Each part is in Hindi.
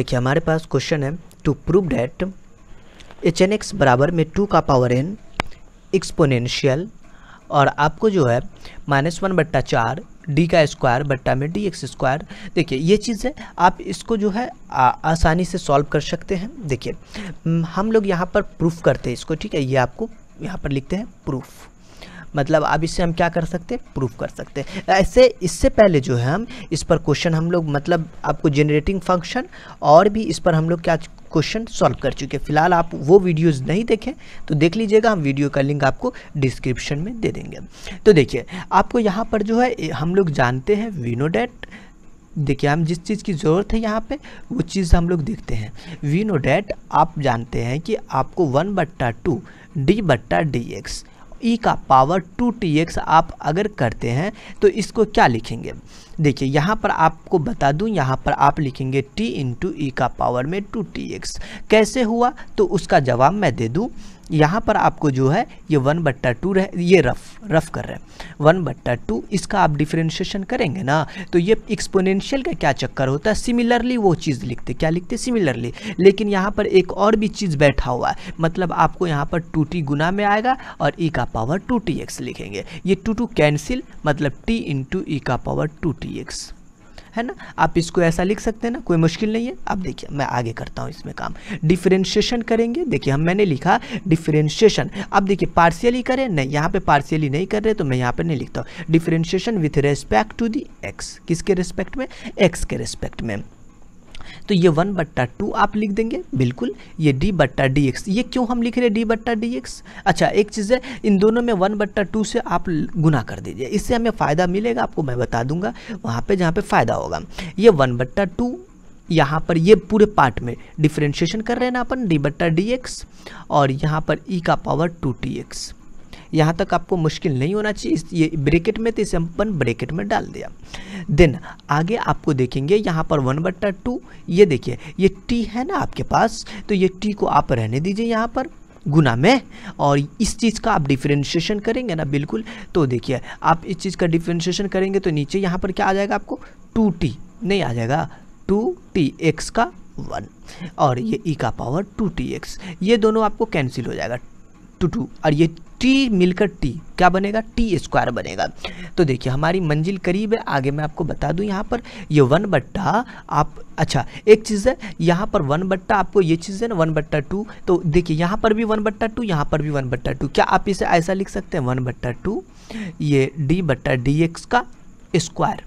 देखिए हमारे पास क्वेश्चन है to prove that H N X बराबर में टू का पावर एन एक्सपोनेंशियल और आपको जो है माइनस वन बट्टा चार डी का स्क्वायर बट्टा में डी एक्स स्क्वायर देखिए ये चीज़ है आप इसको जो है आ, आसानी से सॉल्व कर सकते हैं देखिए हम लोग यहाँ पर प्रूफ करते हैं इसको ठीक है ये आपको यहाँ पर लिखते हैं प्रूफ मतलब अब इससे हम क्या कर सकते हैं प्रूफ कर सकते हैं ऐसे इससे पहले जो है हम इस पर क्वेश्चन हम लोग मतलब आपको जनरेटिंग फंक्शन और भी इस पर हम लोग क्या क्वेश्चन सॉल्व कर चुके हैं फिलहाल आप वो वीडियोस नहीं देखें तो देख लीजिएगा हम वीडियो का लिंक आपको डिस्क्रिप्शन में दे देंगे तो देखिए आपको यहाँ पर जो है हम लोग जानते हैं विनोडेट देखिए हम जिस चीज़ की ज़रूरत है यहाँ पे वो चीज़ हम लोग देखते हैं विनोडेट आप जानते हैं कि आपको वन बट्टा टू डी बट्टा डी एक्स ई e का पावर टू टी एक्स आप अगर करते हैं तो इसको क्या लिखेंगे देखिए यहाँ पर आपको बता दूँ यहाँ पर आप लिखेंगे टी इंटू ई का पावर में टू टी एक्स कैसे हुआ तो उसका जवाब मैं दे दूँ यहाँ पर आपको जो है ये वन बट्टा टू रह ये रफ रफ कर रहे हैं वन बट्टा टू इसका आप डिफ्रेंशिएशन करेंगे ना तो ये एक्सपोनेंशियल का क्या चक्कर होता है सिमिलरली वो चीज़ लिखते क्या लिखते सिमिलरली लेकिन यहाँ पर एक और भी चीज़ बैठा हुआ है मतलब आपको यहाँ पर टू टी गुना में आएगा और ई e का पावर टू टी एक्स लिखेंगे ये टू टू कैंसिल मतलब टी इंटू ई का पावर टू टी एक्स है ना आप इसको ऐसा लिख सकते हैं ना कोई मुश्किल नहीं है अब देखिए मैं आगे करता हूँ इसमें काम डिफ्रेंशिएशन करेंगे देखिए हम मैंने लिखा डिफ्रेंशिएशन अब देखिए पार्शियली करें नहीं यहाँ पे पार्शियली नहीं कर रहे तो मैं यहाँ पे नहीं लिखता हूँ differentiation with respect to the X किसके रेस्पेक्ट में एक्स के रेस्पेक्ट में तो ये वन बट्टा टू आप लिख देंगे बिल्कुल ये डी बट्टा डी एक्स ये क्यों हम लिख रहे हैं डी बट्टा डी एक्स अच्छा एक चीज़ है इन दोनों में वन बट्टा टू से आप गुना कर दीजिए इससे हमें फ़ायदा मिलेगा आपको मैं बता दूंगा वहाँ पर जहाँ पर फ़ायदा होगा ये वन बट्टा टू यहाँ पर ये पूरे पार्ट में डिफ्रेंशिएशन कर रहे हैं ना अपन डी बट्टा डी एक्स और यहाँ पर ई e का पावर टू टी एक्स यहाँ तक आपको मुश्किल नहीं होना चाहिए इस ये ब्रेकेट में तो इसे अपन ब्रेकेट में डाल दिया देन आगे आपको देखेंगे यहाँ पर वन बट्टा टू ये देखिए ये टी है ना आपके पास तो ये टी को आप रहने दीजिए यहाँ पर गुना में और इस चीज़ का आप डिफ्रेंशिएशन करेंगे ना बिल्कुल तो देखिए आप इस चीज़ का डिफ्रेंशिएशन करेंगे तो नीचे यहाँ पर क्या आ जाएगा आपको टू टी नहीं आ जाएगा टू टी एक्स का वन और ये ई e का पावर टू टी एक्स ये दोनों आपको कैंसिल हो जाएगा टू टू और ये टी मिलकर टी क्या बनेगा टी स्क्वायर बनेगा तो देखिए हमारी मंजिल करीब है आगे मैं आपको बता दूं यहाँ पर ये वन बट्टा आप अच्छा एक चीज़ है यहाँ पर वन बट्टा आपको ये चीज़ है ना वन बट्टा टू तो देखिए यहाँ पर भी वन बट्टा टू यहाँ पर भी वन बट्टा टू क्या आप इसे ऐसा लिख सकते हैं वन बट्टा टू ये डी बट्टा डी एक्स का स्क्वायर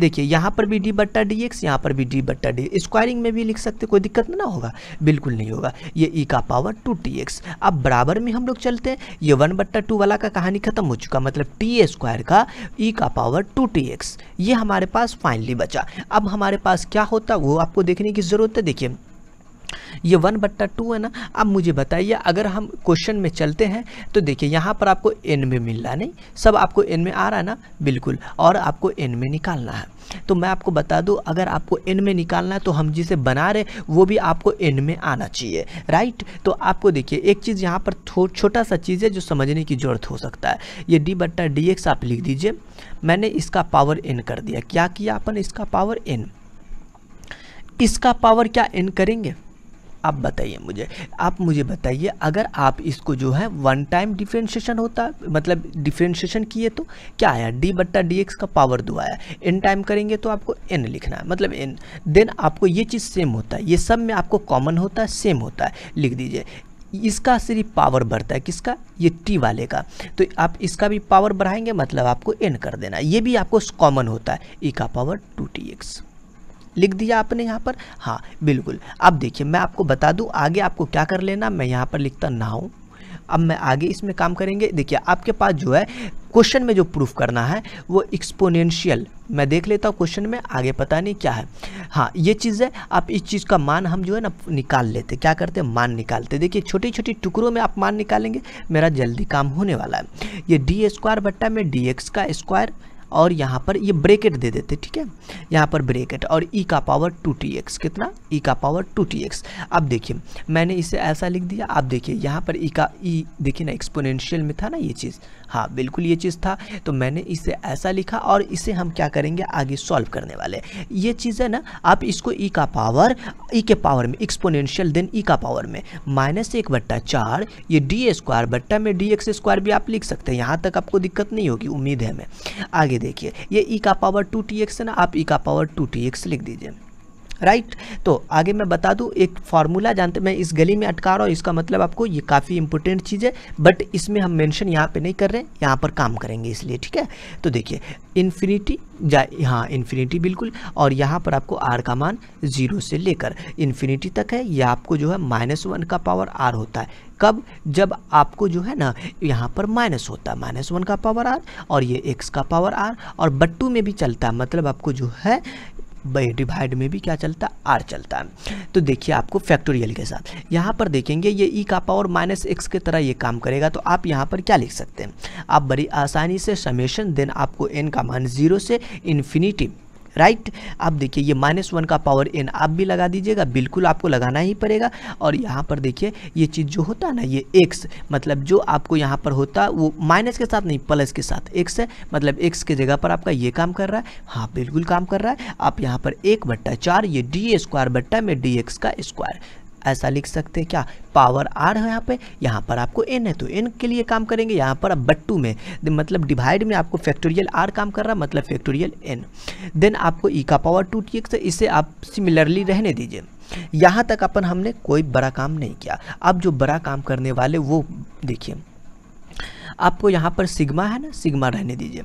देखिए यहाँ पर भी डी बट्टा डी एक्स यहाँ पर भी डी बट्टा डी स्क्वायरिंग में भी लिख सकते कोई दिक्कत ना होगा बिल्कुल नहीं होगा ये ई e का पावर टू टी एक्स अब बराबर में हम लोग चलते हैं ये वन बट्टा टू वाला का कहानी खत्म हो चुका मतलब टी स्क्वायर का ई e का पावर टू टी एक्स ये हमारे पास फाइनली बचा अब हमारे पास क्या होता वो आपको देखने की ज़रूरत है देखिए ये वन बट्टा टू है ना अब मुझे बताइए अगर हम क्वेश्चन में चलते हैं तो देखिए यहाँ पर आपको एन में मिल रहा नहीं सब आपको एन में आ रहा है ना बिल्कुल और आपको एन में निकालना है तो मैं आपको बता दूँ अगर आपको एन में निकालना है तो हम जिसे बना रहे वो भी आपको एन में आना चाहिए राइट तो आपको देखिए एक चीज़ यहाँ पर छोटा सा चीज़ है जो समझने की ज़रूरत हो सकता है ये डी बट्टा डी एक्स आप लिख दीजिए मैंने इसका पावर एन कर दिया क्या किया अपन इसका पावर एन इसका पावर क्या एन करेंगे आप बताइए मुझे आप मुझे बताइए अगर आप इसको जो है वन टाइम डिफ्रेंशिएशन होता मतलब डिफ्रेंशिएशन किए तो क्या आया डी बट्टा डी एक्स का पावर दो आया एन टाइम करेंगे तो आपको एन लिखना है मतलब एन देन आपको ये चीज़ सेम होता है ये सब में आपको कॉमन होता है सेम होता है लिख दीजिए इसका सिर्फ पावर बढ़ता है किसका ये टी वाले का तो आप इसका भी पावर बढ़ाएंगे मतलब आपको एन कर देना ये भी आपको कॉमन होता है ई e का पावर टू टी एक्स लिख दिया आपने यहाँ पर हाँ बिल्कुल अब देखिए मैं आपको बता दूँ आगे आपको क्या कर लेना मैं यहाँ पर लिखता ना हूँ अब मैं आगे इसमें काम करेंगे देखिए आपके पास जो है क्वेश्चन में जो प्रूफ करना है वो एक्सपोनेंशियल मैं देख लेता हूँ क्वेश्चन में आगे पता नहीं क्या है हाँ ये चीज़ है आप इस चीज़ का मान हम जो है ना निकाल लेते क्या करते हैं मान निकालते देखिए छोटी छोटी टुकड़ों में आप मान निकालेंगे मेरा जल्दी काम होने वाला है ये डी स्क्वायर बट्टा में डी एक्स का स्क्वायर और यहाँ पर ये ब्रेकेट दे देते ठीक है यहाँ पर ब्रेकेट और ई e का पावर टू टी एक्स कितना ई e का पावर टू टी एक्स अब देखिए मैंने इसे ऐसा लिख दिया आप देखिए यहाँ पर ई e का ई e, देखिए ना एक्सपोनेंशियल में था ना ये चीज़ हाँ बिल्कुल ये चीज़ था तो मैंने इसे ऐसा लिखा और इसे हम क्या करेंगे आगे सॉल्व करने वाले ये चीज़ है ना आप इसको ई e का पावर ई e के पावर में एक्सपोनेंशियल देन ई का पावर में माइनस एक बट्टा चार ये डी स्क्वायर बट्टा में डी एक्स स्क्वायर भी आप लिख सकते हैं यहाँ तक आपको दिक्कत नहीं होगी उम्मीद है मैं आगे देखिए ये ई e का पावर टू टी एक्स है ना आप ई का पावर टू टी एक्स लिख दीजिए राइट तो आगे मैं बता दूँ एक फार्मूला जानते मैं इस गली में अटका रहा हूँ इसका मतलब आपको ये काफ़ी इंपॉर्टेंट चीज़ है बट इसमें हम मैंशन यहाँ पर नहीं कर रहे हैं यहाँ पर काम करेंगे इसलिए ठीक है तो देखिए इन्फिनिटी जा हाँ इन्फिनिटी बिल्कुल और यहाँ पर आपको आर का मान जीरो से लेकर इन्फिनिटी तक है यह आपको जो है माइनस वन का पावर आर होता है कब जब आपको जो है ना यहाँ पर माइनस होता है माइनस वन का पावर आर और ये एक्स का पावर आर और बट्टू में भी चलता है मतलब आपको जो है डिवाइड में भी क्या चलता है आर चलता है तो देखिए आपको फैक्टोरियल के साथ यहाँ पर देखेंगे ये ई e का पावर माइनस एक्स की तरह ये काम करेगा तो आप यहाँ पर क्या लिख सकते हैं आप बड़ी आसानी से समेशन देन आपको एन का मान जीरो से इन्फिनिटी राइट अब देखिए ये माइनस वन का पावर एन आप भी लगा दीजिएगा बिल्कुल आपको लगाना ही पड़ेगा और यहाँ पर देखिए ये चीज़ जो होता है ना ये एक्स मतलब जो आपको यहाँ पर होता वो माइनस के साथ नहीं प्लस के साथ एक्स है मतलब एक्स के जगह पर आपका ये काम कर रहा है हाँ बिल्कुल काम कर रहा है आप यहाँ पर एक बट्टा चार ये डी स्क्वायर बट्टा में डी एक्स का स्क्वायर ऐसा लिख सकते हैं क्या पावर आर है यहाँ पे यहाँ पर आपको एन है तो एन के लिए काम करेंगे यहाँ पर आप बट्टू में मतलब डिवाइड में आपको फैक्टोरियल आर काम कर रहा मतलब फैक्टोरियल एन देन आपको ई e का पावर टू टी एक्स इसे आप सिमिलरली रहने दीजिए यहाँ तक अपन हमने कोई बड़ा काम नहीं किया अब जो बड़ा काम करने वाले वो देखिए आपको यहाँ पर सिग्मा है ना सिग्मा रहने दीजिए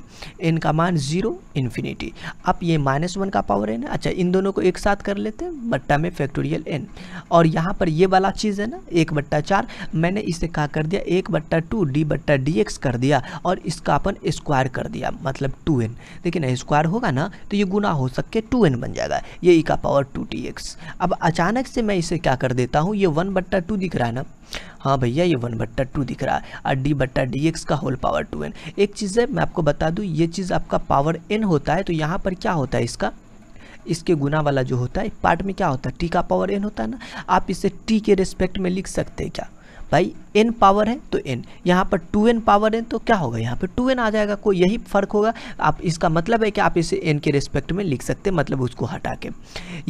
एन का मान जीरो इन्फिनिटी आप ये माइनस वन का पावर है ना अच्छा इन दोनों को एक साथ कर लेते हैं बट्टा में फैक्टोरियल एन और यहाँ पर ये वाला चीज़ है ना एक बट्टा चार मैंने इसे कहा कर दिया एक बट्टा टू डी बट्टा डी एक्स कर दिया और इसका अपन स्क्वायर कर दिया मतलब टू एन देखिए ना स्क्वायर होगा ना तो ये गुना हो सके टू एन बन जाएगा ये ई e का पावर टू टी एक्स अब अचानक से मैं इसे क्या कर देता हूँ ये वन बट्टा टू दिख रहा है ना हाँ भैया ये वन बट्टा टू दिख रहा है और डी बट्टा डी एक्स का होल पावर टू एन एक चीज़ है मैं आपको बता दूँ ये चीज़ आपका पावर एन होता है तो यहाँ पर क्या होता है इसका इसके गुना वाला जो होता है पार्ट में क्या होता है टी का पावर एन होता है ना आप इसे टी के रिस्पेक्ट में लिख सकते हैं क्या भाई एन पावर है तो एन यहाँ पर टू एन पावर है तो क्या होगा यहाँ पर टू एन आ जाएगा कोई यही फ़र्क होगा आप इसका मतलब है कि आप इसे एन के रिस्पेक्ट में लिख सकते हैं मतलब उसको हटा के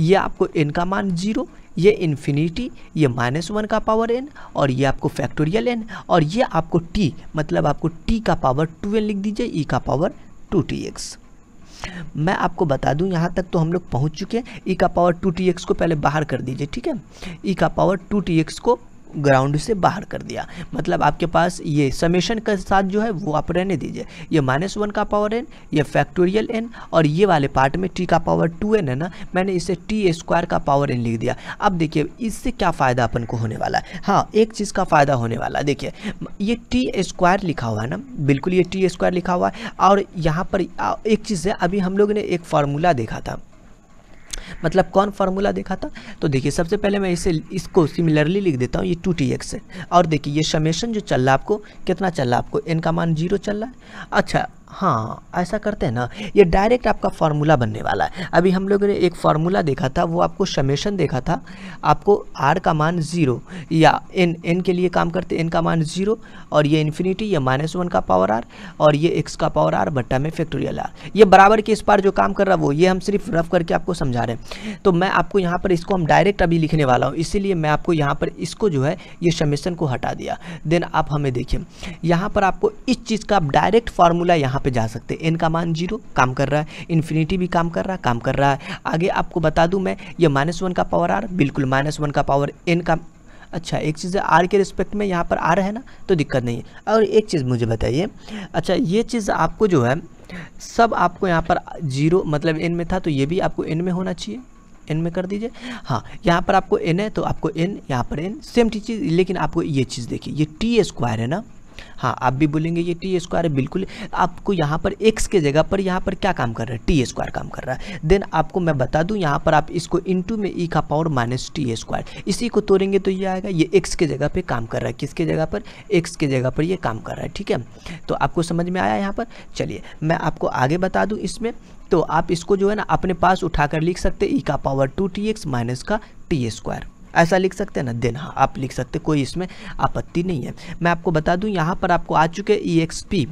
ये आपको एन का मान जीरो ये इन्फिनिटी ये माइनस वन का पावर एन और ये आपको फैक्टोरियल एन और ये आपको टी मतलब आपको टी का पावर टू एन लिख दीजिए ई e का पावर टू टी एक्स मैं आपको बता दूं यहाँ तक तो हम लोग पहुँच चुके हैं ई e का पावर टू टी एक्स को पहले बाहर कर दीजिए ठीक है ई e का पावर टू टी एक्स को ग्राउंड से बाहर कर दिया मतलब आपके पास ये समेशन के साथ जो है वो आप रहने दीजिए ये माइनस वन का पावर एन ये फैक्टोरियल एन और ये वाले पार्ट में टी का पावर टू एन है ना मैंने इसे टी स्क्वायर का पावर एन लिख दिया अब देखिए इससे क्या फ़ायदा अपन को होने वाला है हाँ एक चीज़ का फ़ायदा होने वाला देखिए ये टी स्क्वायर लिखा हुआ है ना बिल्कुल ये टी स्क्वायर लिखा हुआ है और यहाँ पर एक चीज़ है अभी हम लोग ने एक फार्मूला देखा था मतलब कौन फार्मूला देखा था तो देखिए सबसे पहले मैं इसे इसको सिमिलरली लिख देता हूँ ये टू टी एक्स है और देखिए ये समेशन जो चल रहा है आपको कितना चल रहा है आपको एन का मान जीरो चल रहा है अच्छा हाँ ऐसा करते हैं ना ये डायरेक्ट आपका फार्मूला बनने वाला है अभी हम लोगों ने एक फार्मूला देखा था वो आपको समेशन देखा था आपको आर का मान ज़ीरो या एन एन के लिए काम करते एन का मान ज़ीरो और ये इन्फिनिटी या माइनस वन का पावर आर और ये एक्स का पावर आर बट्टा में फैक्टोरियल आर ये बराबर के इस पार जो काम कर रहा है वो ये हम सिर्फ रफ करके आपको समझा रहे हैं तो मैं आपको यहाँ पर इसको हम डायरेक्ट अभी लिखने वाला हूँ इसीलिए मैं आपको यहाँ पर इसको जो है ये समेशन को हटा दिया देन आप हमें देखिए यहाँ पर आपको इस चीज़ का आप डायरेक्ट फार्मूला यहाँ यहाँ पे जा सकते हैं एन का मान जीरो काम कर रहा है इन्फिनिटी भी काम कर रहा है काम कर रहा है आगे आपको बता दूँ मैं ये माइनस वन का पावर आर बिल्कुल माइनस वन का पावर एन का अच्छा एक चीज़ आर के रिस्पेक्ट में यहाँ पर आर है ना तो दिक्कत नहीं है और एक चीज़ मुझे बताइए अच्छा ये चीज़ आपको जो है सब आपको यहाँ पर जीरो मतलब एन में था तो ये भी आपको एन में होना चाहिए एन में कर दीजिए हाँ यहाँ पर आपको एन है तो आपको एन यहाँ पर एन सेम चीज़ लेकिन आपको ये चीज़ देखिए ये टी स्क्वायर है ना हाँ आप भी बोलेंगे ये टी स्क्वायर है बिल्कुल आपको यहाँ पर एक्स के जगह पर यहाँ पर क्या काम कर रहा है टी स्क्वायर काम कर रहा है देन आपको मैं बता दूँ यहाँ पर आप इसको इंटू में ई e का पावर माइनस टी स्क्वायर इसी को तोड़ेंगे तो ये आएगा ये एक्स के जगह पर काम कर रहा है किसके जगह पर एक्स के जगह पर ये काम कर रहा है ठीक है तो आपको समझ में आया यहाँ पर चलिए मैं आपको आगे बता दूँ इसमें तो आप इसको जो है ना अपने पास कर लिख सकते ई e का power two T x minus का टी स्क्वायर ऐसा लिख सकते हैं ना देन हाँ आप लिख सकते कोई इसमें आपत्ति नहीं है मैं आपको बता दूं यहाँ पर आपको आ चुके ई एक्स पी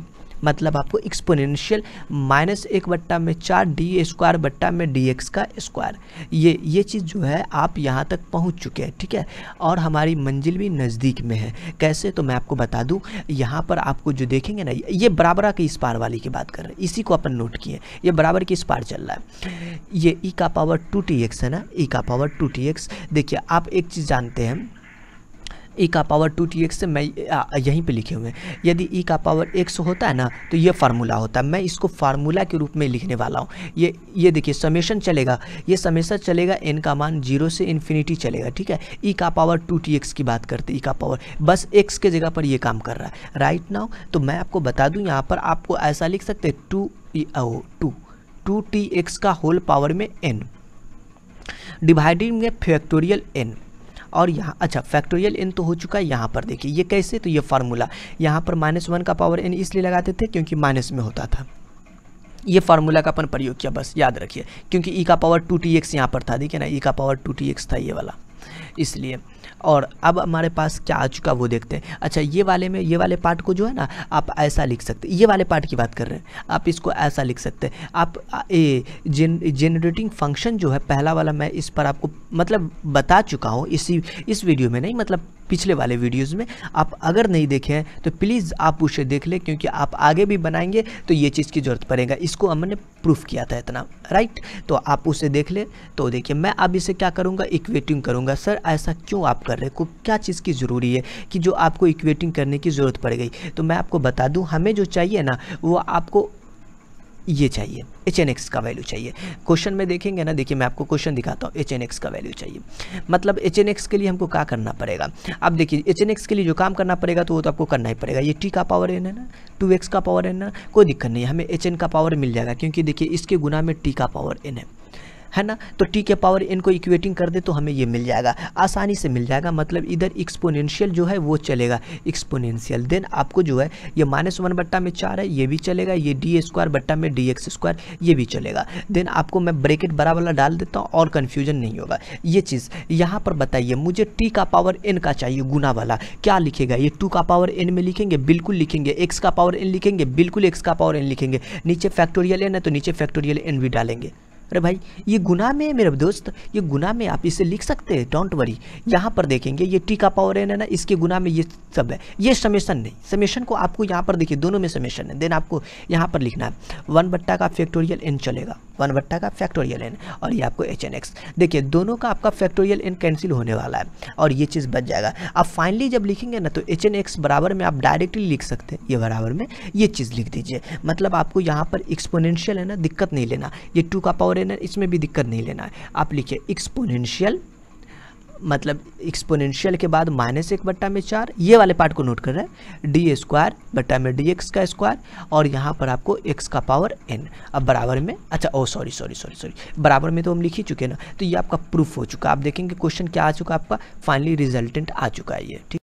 मतलब आपको एक्सपोनेंशियल माइनस एक बट्टा में चार डी स्क्वायर बट्टा में डी एक्स का स्क्वायर ये ये चीज़ जो है आप यहाँ तक पहुँच चुके हैं ठीक है और हमारी मंजिल भी नज़दीक में है कैसे तो मैं आपको बता दूँ यहाँ पर आपको जो देखेंगे ना ये बराबरा की इस पार वाली की बात कर रहे हैं इसी को अपन नोट किए ये बराबर की इस पार चल रहा है ये ई e का पावर टू टी एक्स है ना ई e का पावर टू टी एक्स देखिए आप एक चीज़ जानते हैं ई e का पावर टू टी एक्स मैं यहीं पे लिखे हुए हैं यदि ई e का पावर एक्स होता है ना तो ये फार्मूला होता है मैं इसको फार्मूला के रूप में लिखने वाला हूँ ये ये देखिए समेशन चलेगा ये समेशन चलेगा एन का मान जीरो से इन्फिनिटी चलेगा ठीक है ई e का पावर टू टी एक्स की बात करते ई का पावर बस एक्स के जगह पर ये काम कर रहा है राइट नाउ तो मैं आपको बता दूँ यहाँ पर आपको ऐसा लिख सकते हैं two o two two T x का होल पावर में एन डिवाइडिंग में फैक्टोरियल एन और यहाँ अच्छा फैक्टोरियल एन तो हो चुका है यहाँ पर देखिए ये कैसे तो ये फार्मूला यहाँ पर माइनस वन का पावर एन इसलिए लगाते थे क्योंकि माइनस में होता था ये फार्मूला का अपन प्रयोग किया बस याद रखिए क्योंकि ई e का पावर टू टी एक्स यहाँ पर था देखिए ना ई e का पावर टू टी एक्स था ये वाला इसलिए और अब हमारे पास क्या आ चुका वो देखते हैं अच्छा ये वाले में ये वाले पार्ट को जो है ना आप ऐसा लिख सकते ये वाले पार्ट की बात कर रहे हैं आप इसको ऐसा लिख सकते हैं आप ए जेन जेनरेटिंग फंक्शन जो है पहला वाला मैं इस पर आपको मतलब बता चुका हूँ इसी इस वीडियो में नहीं मतलब पिछले वाले वीडियोस में आप अगर नहीं देखे हैं तो प्लीज़ आप उसे देख लें क्योंकि आप आगे भी बनाएंगे तो ये चीज़ की ज़रूरत पड़ेगा इसको हमने प्रूफ किया था इतना राइट तो आप उसे देख ले तो देखिए मैं अब इसे क्या करूँगा इक्वेटिंग करूँगा सर ऐसा क्यों आप कर रहे हो क्या चीज़ की ज़रूरी है कि जो आपको इक्वेटिंग करने की ज़रूरत पड़ गई तो मैं आपको बता दूँ हमें जो चाहिए ना वो आपको ये चाहिए एच एन एक्स का वैल्यू चाहिए क्वेश्चन में देखेंगे ना देखिए मैं आपको क्वेश्चन दिखाता हूँ एच एन एक्स का वैल्यू चाहिए मतलब एच एन एक्स के लिए हमको क्या करना पड़ेगा अब देखिए एच एन एक्स के लिए जो काम करना पड़ेगा तो वो तो आपको करना ही पड़ेगा ये टी का पावर एन है ना टू एक्स का पावर एन ना कोई दिक्कत नहीं है हमें एच एन का पावर मिल जाएगा क्योंकि देखिए इसके गुना में टी का पावर एन है है ना तो टी के पावर एन को इक्वेटिंग कर दे तो हमें ये मिल जाएगा आसानी से मिल जाएगा मतलब इधर एक्सपोनेंशियल जो है वो चलेगा एक्सपोनेंशियल देन आपको जो है ये माइनस वन बट्टा में चार है ये भी चलेगा ये डी स्क्वायर बट्टा में डी एक्स स्क्वायर ये भी चलेगा देन आपको मैं ब्रेकेट बड़ा वाला डाल देता हूँ और कन्फ्यूजन नहीं होगा ये चीज़ यहाँ पर बताइए मुझे टी का पावर एन का चाहिए गुना वाला क्या लिखेगा ये टू का पावर एन में लिखेंगे बिल्कुल लिखेंगे एक्स का पावर एन लिखेंगे बिल्कुल एक्स का पावर एन लिखेंगे नीचे फैक्टोरियल एन है तो नीचे फैक्टोरियल एन भी डालेंगे अरे भाई ये गुना में है मेरे दोस्त ये गुना में आप इसे लिख सकते हैं डोंट वरी यहाँ पर देखेंगे ये टी का पावर एन है ना इसके गुना में ये सब है ये समेशन नहीं समेशन को आपको यहाँ पर देखिए दोनों में समेशन है देन आपको यहाँ पर लिखना है वन बट्टा का फैक्टोरियल एन चलेगा वन बट्टा का फैक्टोरियल एन और ये आपको एच एन एक्स देखिए दोनों का आपका फैक्टोरियल एन कैंसिल होने वाला है और ये चीज़ बच जाएगा आप फाइनली जब लिखेंगे ना तो एच एन एक्स बराबर में आप डायरेक्टली लिख सकते हैं ये बराबर में ये चीज़ लिख दीजिए मतलब आपको यहाँ पर एक्सपोनेंशियल है ना दिक्कत नहीं लेना ये टू का पावर कोऑर्डिनेट इसमें भी दिक्कत नहीं लेना है आप लिखिए एक्सपोनेंशियल मतलब एक्सपोनेंशियल के बाद माइनस एक बट्टा में चार ये वाले पार्ट को नोट कर रहे हैं डी स्क्वायर बट्टा में डी एक्स का स्क्वायर और यहाँ पर आपको एक्स का पावर एन अब बराबर में अच्छा oh sorry sorry sorry sorry बराबर में तो हम लिख ही चुके ना तो ये आपका प्रूफ हो चुका आप देखेंगे क्वेश्चन क्या आ चुका आपका फाइनली रिजल्टेंट आ चुका है ये ठीक